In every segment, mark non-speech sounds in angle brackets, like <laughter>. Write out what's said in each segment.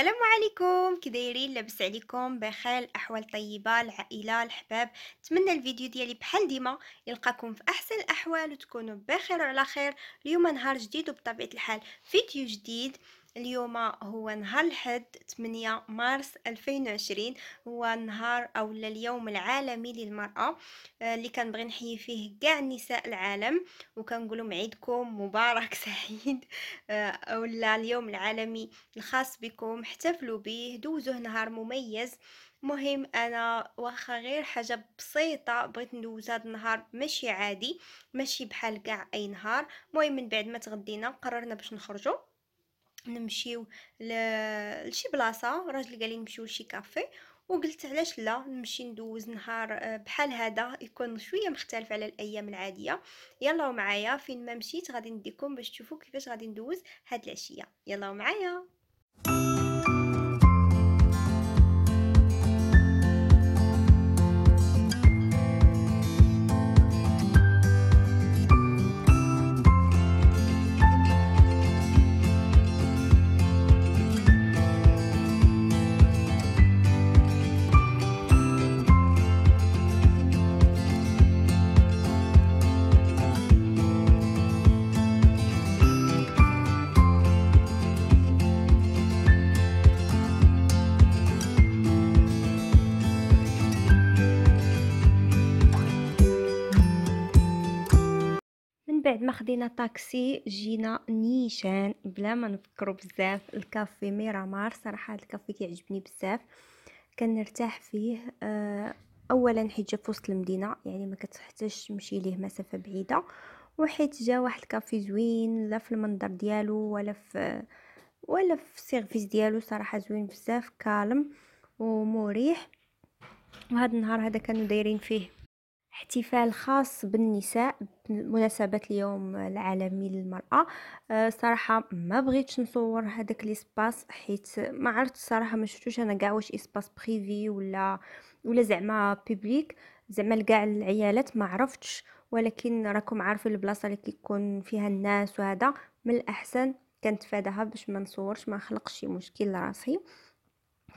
السلام عليكم كي دايرين لاباس عليكم بخير الاحوال طيبه العائله الحباب نتمنى الفيديو ديالي بحال ديما يلقاكم في احسن الاحوال وتكونوا بخير وعلى خير اليوم نهار جديد وبطبيعه الحال فيديو جديد اليوم هو نهار الحد 8 مارس 2020 هو نهار او اليوم العالمي للمراه آه، اللي كنبغي نحيي فيه كاع نساء العالم وكنقولهم عيدكم مبارك <laughs> سعيد آه، او اليوم العالمي الخاص بكم احتفلوا به دوزوه نهار مميز مهم انا واخا غير حاجه بسيطه بغيت ندوز هذا النهار ماشي عادي ماشي بحال كاع اي نهار مهم من بعد ما تغدينا قررنا باش نخرجوا نمشيو لشي بلاصه راجل قال لي نمشيو لشي كافي وقلت علاش لا نمشي ندوز نهار آه، بحال هذا يكون شويه مختلف على الايام العاديه يلا معايا فين ما مشيت غادي نديكم باش تشوفوا كيفاش غادي ندوز هاد العشيه يلا معايا بعد ما خدينا طاكسي جينا نيشان بلا ما نفكروا بزاف الكافي ميرامار صراحه الكافي كيعجبني بزاف كنرتاح فيه آه، اولا حيت جا في وسط المدينه يعني ما كتحتاجش تمشي ليه مسافه بعيده وحيت جا واحد الكافي زوين لا في المنظر ديالو ولا في ولا في السيرفيس ديالو صراحه زوين بزاف كالم ومريح وهذا النهار هذا كانوا دايرين فيه احتفال خاص بالنساء بمناسبة اليوم العالمي للمرأة آه، صراحة ما بغيتش نصور هذاك ليسباس حيت ما عرفت صراحة ما شفتوش انا كاع واش اسباس بريفي ولا ولا زعما بيبليك زعما لقاع العيالات ما عرفتش ولكن راكم عارفين البلاصه اللي كيكون فيها الناس وهذا من الاحسن كنتفاداها باش ما نصورش ما نخلقش شي مشكل لراسي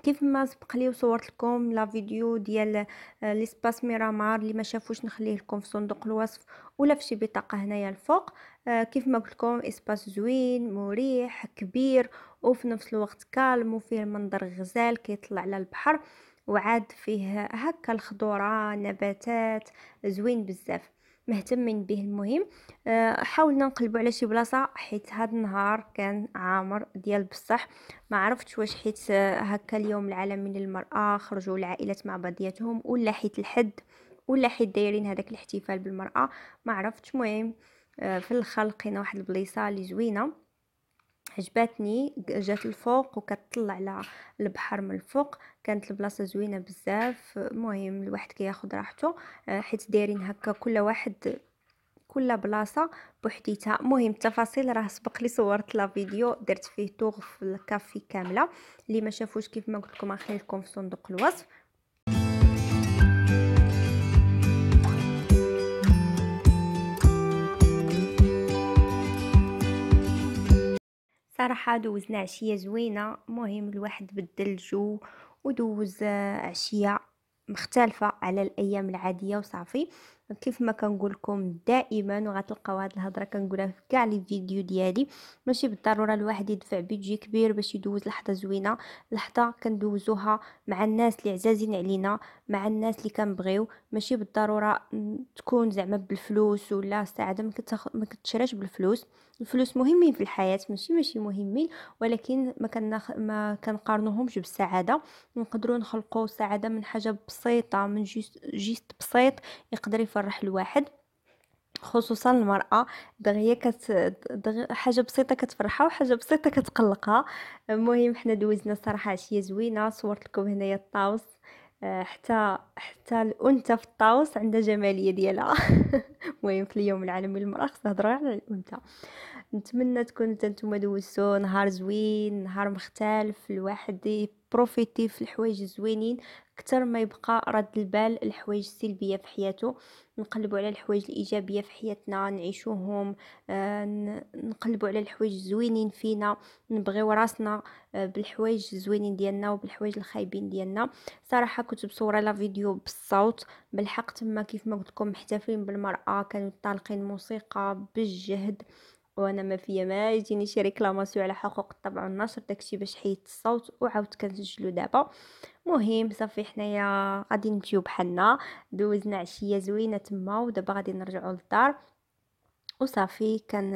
كيف ما سبق لي وصورت لكم لا فيديو ديال آه، ليسباس ميرامار اللي ما شافوش نخليه لكم في صندوق الوصف ولا في شي بطاقه هنايا الفوق آه، كيف ما قلت لكم اسباس زوين مريح كبير وفي نفس الوقت كالم وفيه منظر غزال كيطلع على البحر وعاد فيه هكا الخضوره نباتات زوين بزاف مهتمين به المهم آه، حاولنا نقلبوا على شي بلاصه حيت هاد النهار كان عامر ديال بصح ما عرفتش واش حيت آه، هكا اليوم العالمي للمراه خرجوا العائلات مع بعضياتهم ولا حيت الحد ولا حيت دايرين هذاك الاحتفال بالمراه ما عرفتش مهم آه، في الاخر لقينا واحد البليصه اللي زوينه عجباتني جات الفوق وكتطلع على البحر من الفوق كانت البلاصه زوينه بزاف المهم الواحد كياخد كي راحته آه، حيت دايرين هكا كل واحد كل بلاصه بوحديتها مهم التفاصيل راه سبق لي صورت لا فيديو درت فيه توغ في الكافي كامله اللي ما شافوش كيف ما قلت لكم في صندوق الوصف صراحة دوزنا عشية زوينة مهم الواحد بدل الجو ودوز آه، عشية مختلفة على الايام العادية وصافي كيف ما كنقول لكم دائما وغتلقاو هاد الهضره كنقولها في كاع لي فيديو ديالي ماشي بالضروره الواحد يدفع بيجي كبير باش يدوز لحظه زوينه لحظه كندوزوها مع الناس اللي عزازين علينا مع الناس اللي كنبغيو ماشي بالضروره تكون زعما بالفلوس ولا السعاده ما كتشراش بالفلوس الفلوس مهمين في الحياه ماشي ماشي مهمين ولكن ما كنخ... ما كنقارنوهمش بالسعاده نقدروا نخلقوا السعاده من حاجه بسيطه من جيست, جيست بسيط يقدر يفرح الواحد خصوصا المرأة دغيا كت دغ... حاجة بسيطة كتفرحها وحاجة بسيطة كتقلقها المهم حنا دوزنا صراحة عشية زوينة صورت لكم هنايا الطاوس آه، حتى حتى الانثى في الطاوس عندها جماليه ديالها <laughs> المهم في اليوم العالمي للمراه خصنا نهضروا على الانثى نتمنى تكونوا نتوما دوزتوا نهار زوين نهار مختلف الواحد بروفيتي في الحوايج الزوينين اكثر ما يبقى رد البال الحوايج السلبيه في حياته نقلبوا على الحوايج الايجابيه في حياتنا نعيشوهم آه، نقلبوا على الحوايج الزوينين فينا نبغيو راسنا آه، بالحوايج الزوينين ديالنا وبالحوايج الخايبين ديالنا صراحه كنت بصوره لا فيديو بالصوت بالحق تما كيف ما قلت لكم محتفلين بالمراه كانوا طالقين موسيقى بالجهد وانا ما فيا ما يجيني شي ريكلاماسيو على حقوق الطبع والنشر داكشي باش حيدت الصوت وعاود كنسجلو دابا مهم صافي حنايا غادي نمشيو بحالنا دوزنا عشيه زوينه تما ودابا غادي نرجعو للدار وصافي كان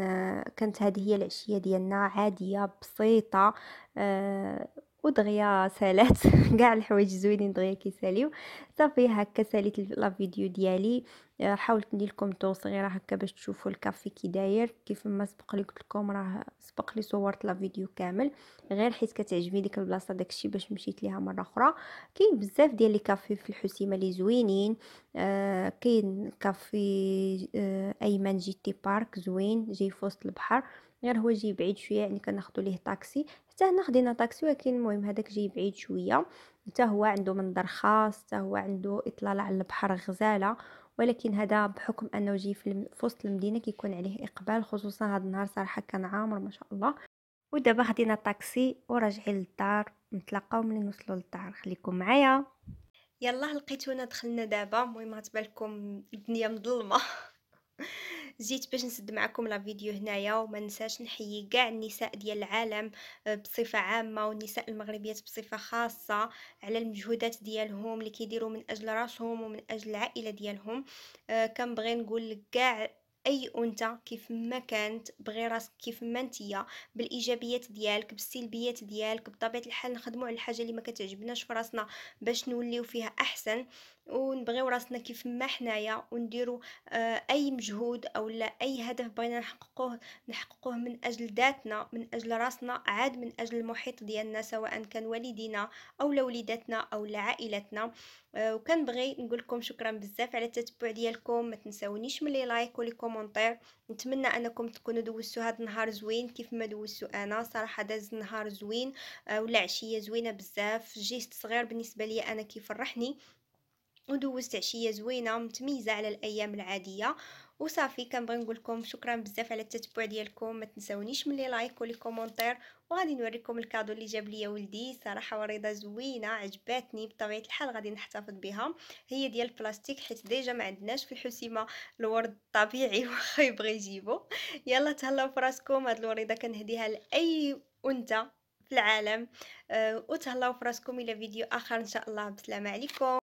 كانت هذه هي العشيه ديالنا عاديه بسيطه أه ودغيا سالات <laughs> كاع الحوايج زوينين دغيا كيساليو صافي هكا ساليت لا فيديو ديالي آه، حاولت ندير لكم طو صغيره هكا باش تشوفوا الكافي كي داير كيف ما سبق لي قلت لكم راه سبق لي صورت لا فيديو كامل غير حيت كتعجبني ديك البلاصه داكشي باش مشيت ليها مره اخرى كاين بزاف ديال لي كافي في الحسيمه لي زوينين آه، كاين كافي آه ايمن جيتي بارك زوين جاي في وسط البحر غير هو جاي بعيد شويه يعني كناخذوا ليه طاكسي حتى هنا خدينا طاكسي ولكن المهم هذاك جاي بعيد شويه حتى هو عنده منظر خاص حتى هو عنده اطلاله على البحر غزاله ولكن هذا بحكم انه جاي في وسط المدينه كيكون عليه اقبال خصوصا هذا النهار صراحه كان عامر ما شاء الله ودابا خدينا طاكسي وراجعين للدار نتلاقاو ملي نوصلوا للدار خليكم معايا يلا لقيتونا دخلنا دابا المهم غتبان لكم الدنيا مظلمه <laughs> جيت باش نسد معكم لا فيديو هنايا وما ننساش نحيي كاع النساء ديال العالم آه، بصفه عامه والنساء المغربيات بصفه خاصه على المجهودات ديالهم اللي كيديروا من اجل راسهم ومن اجل العائله ديالهم آه، كنبغي نقول لك كاع اي انثى كيف ما كانت بغي راسك كيف ما انتيا بالايجابيات ديالك بالسلبيات ديالك بطبيعه الحال نخدموا على الحاجه اللي ما كتعجبناش في راسنا باش نوليو فيها احسن ونبغيو راسنا كيف ما حنايا ونديرو آه، اي مجهود او لا اي هدف بغينا نحققوه نحققوه من اجل ذاتنا من اجل راسنا عاد من اجل المحيط ديالنا سواء كان والدينا او لوليداتنا وليداتنا او لعائلتنا عائلتنا آه وكنبغي نقول لكم شكرا بزاف على التتبع ديالكم ما تنساونيش من لي لايك ولي كومونتير نتمنى انكم تكونوا دوزتوا هذا النهار زوين كيف ما دوزتوا انا صراحه داز نهار زوين آه، ولا عشيه زوينه بزاف جيست صغير بالنسبه لي انا كيفرحني ودوزت عشيه زوينه متميزه على الايام العاديه وصافي كنبغي نقول لكم شكرا بزاف على التتبع ديالكم ما تنسونيش من لي لايك ولي كومونتير وغادي نوريكم الكادو اللي جاب ليا ولدي صراحه وريضه زوينه عجباتني بطبيعه الحال غادي نحتفظ بها هي ديال البلاستيك حيت ديجا ما عندناش في الحسيمه الورد الطبيعي <laughs> واخا يبغي يجيبو يلا تهلاو فراسكم هاد الوريضه كنهديها لاي انثى في العالم أه وتهلاو فراسكم الى فيديو اخر ان شاء الله بسلامه عليكم